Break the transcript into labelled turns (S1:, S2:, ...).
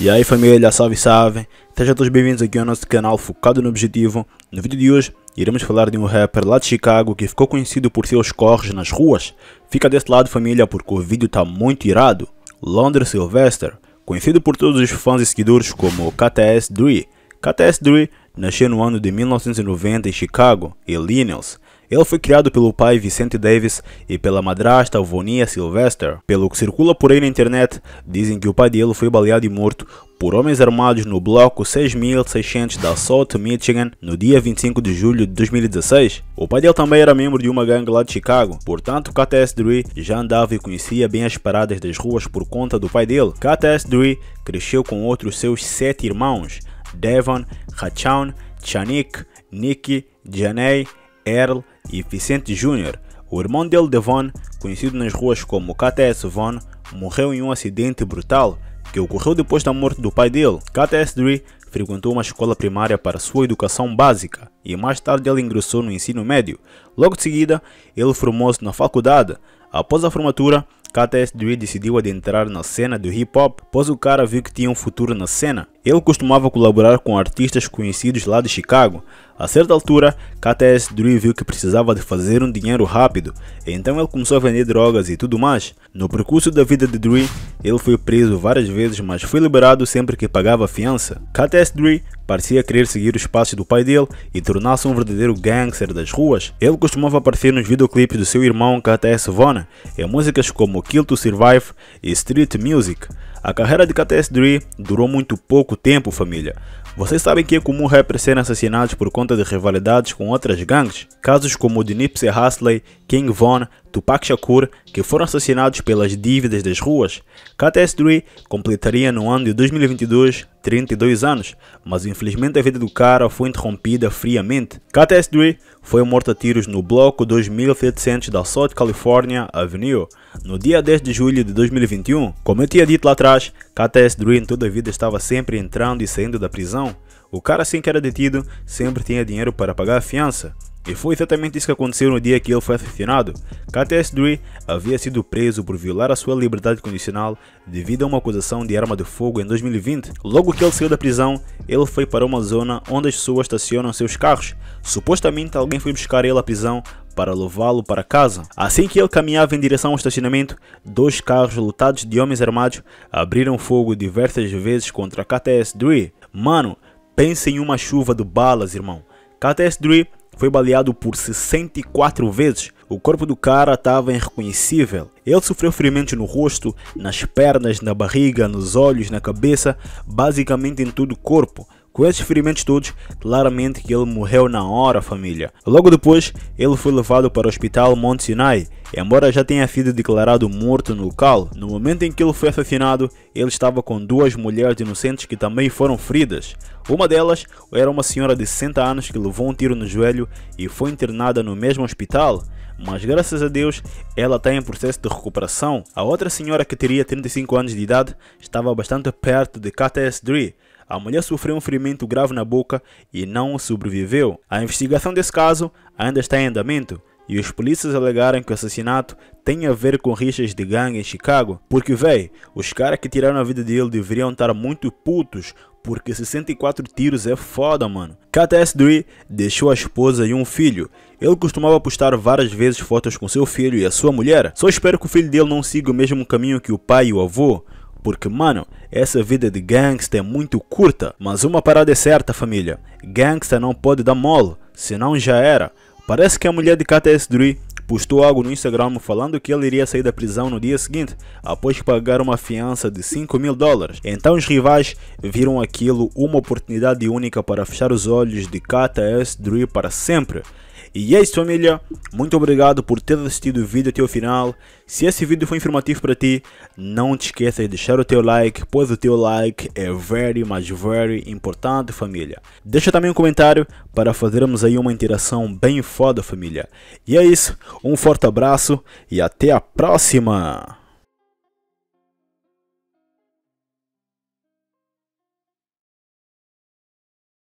S1: E aí família, salve salve, sejam todos bem-vindos aqui ao nosso canal focado no objetivo. No vídeo de hoje iremos falar de um rapper lá de Chicago que ficou conhecido por seus corres nas ruas. Fica desse lado família porque o vídeo tá muito irado. Londres Sylvester, conhecido por todos os fãs e seguidores como KTS Dre. KTS Dre nasceu no ano de 1990 em Chicago, Illinois. Ele foi criado pelo pai Vicente Davis e pela madrasta Alvonia Sylvester. Pelo que circula por aí na internet, dizem que o pai dele foi baleado e morto por homens armados no bloco 6600 da South Michigan no dia 25 de julho de 2016. O pai dele também era membro de uma gangue lá de Chicago, portanto KTS Dewey já andava e conhecia bem as paradas das ruas por conta do pai dele. KTS Dewey cresceu com outros seus sete irmãos, Devon, Hachown, Chanik, Nicky, Janey, Earl e Vicente Júnior, o irmão dele Devon, conhecido nas ruas como KTS Von, morreu em um acidente brutal que ocorreu depois da morte do pai dele. KTS Dre frequentou uma escola primária para sua educação básica e mais tarde ele ingressou no ensino médio. Logo de seguida, ele formou-se na faculdade. Após a formatura, KTS Dre decidiu adentrar na cena do hip hop, pois o cara viu que tinha um futuro na cena ele costumava colaborar com artistas conhecidos lá de Chicago. A certa altura, KTS Drew viu que precisava de fazer um dinheiro rápido, então ele começou a vender drogas e tudo mais. No percurso da vida de Drew, ele foi preso várias vezes, mas foi liberado sempre que pagava fiança. KTS Drew parecia querer seguir os passos do pai dele e tornar-se um verdadeiro gangster das ruas. Ele costumava aparecer nos videoclipes do seu irmão KTS Vona, em músicas como Kill to Survive e Street Music. A carreira de KTS Dre durou muito pouco tempo, família. Vocês sabem que é comum rappers serem assassinados por conta de rivalidades com outras gangues? Casos como o de Nipsey Hussle King Von, Tupac Shakur, que foram assassinados pelas dívidas das ruas. kts S3 completaria no ano de 2022 32 anos, mas infelizmente a vida do cara foi interrompida friamente. kts S3 foi morto a tiros no bloco 2700 da South California Avenue, no dia 10 de julho de 2021. Como eu tinha dito lá atrás, kts S3 em toda a vida estava sempre entrando e saindo da prisão. O cara assim que era detido sempre tinha dinheiro para pagar a fiança. E foi exatamente isso que aconteceu no dia que ele foi assassinado. KTS-3 havia sido preso por violar a sua liberdade condicional devido a uma acusação de arma de fogo em 2020. Logo que ele saiu da prisão, ele foi para uma zona onde as pessoas estacionam seus carros. Supostamente alguém foi buscar ele à prisão para levá-lo para casa. Assim que ele caminhava em direção ao estacionamento, dois carros lutados de homens armados abriram fogo diversas vezes contra KTS-3. Mano, pense em uma chuva de balas, irmão. KTS-3 foi baleado por 64 vezes. O corpo do cara estava irreconhecível. Ele sofreu ferimentos no rosto, nas pernas, na barriga, nos olhos, na cabeça, basicamente em todo o corpo. Com esses ferimentos todos, claramente que ele morreu na hora, família. Logo depois, ele foi levado para o hospital Mount Sinai, embora já tenha sido declarado morto no local. No momento em que ele foi assassinado, ele estava com duas mulheres inocentes que também foram feridas. Uma delas era uma senhora de 60 anos que levou um tiro no joelho e foi internada no mesmo hospital mas graças a Deus ela está em processo de recuperação. A outra senhora que teria 35 anos de idade estava bastante perto de KTS-3, a mulher sofreu um ferimento grave na boca e não sobreviveu. A investigação desse caso ainda está em andamento e os polícias alegaram que o assassinato tem a ver com rixas de gangue em Chicago. Porque, véi, os caras que tiraram a vida dele deveriam estar muito putos, porque 64 tiros é foda, mano. KTS Dewey deixou a esposa e um filho. Ele costumava postar várias vezes fotos com seu filho e a sua mulher. Só espero que o filho dele não siga o mesmo caminho que o pai e o avô. Porque, mano, essa vida de gangsta é muito curta. Mas uma parada é certa, família. Gangsta não pode dar mole, senão já era. Parece que a mulher de KTS Dre postou algo no Instagram falando que ele iria sair da prisão no dia seguinte, após pagar uma fiança de 5 mil dólares. Então os rivais viram aquilo uma oportunidade única para fechar os olhos de KTS Dre para sempre. E é isso família, muito obrigado por ter assistido o vídeo até o final. Se esse vídeo foi informativo para ti, não te esqueças de deixar o teu like, pois o teu like é very, mas very importante família. Deixa também um comentário para fazermos aí uma interação bem foda família. E é isso, um forte abraço e até a próxima!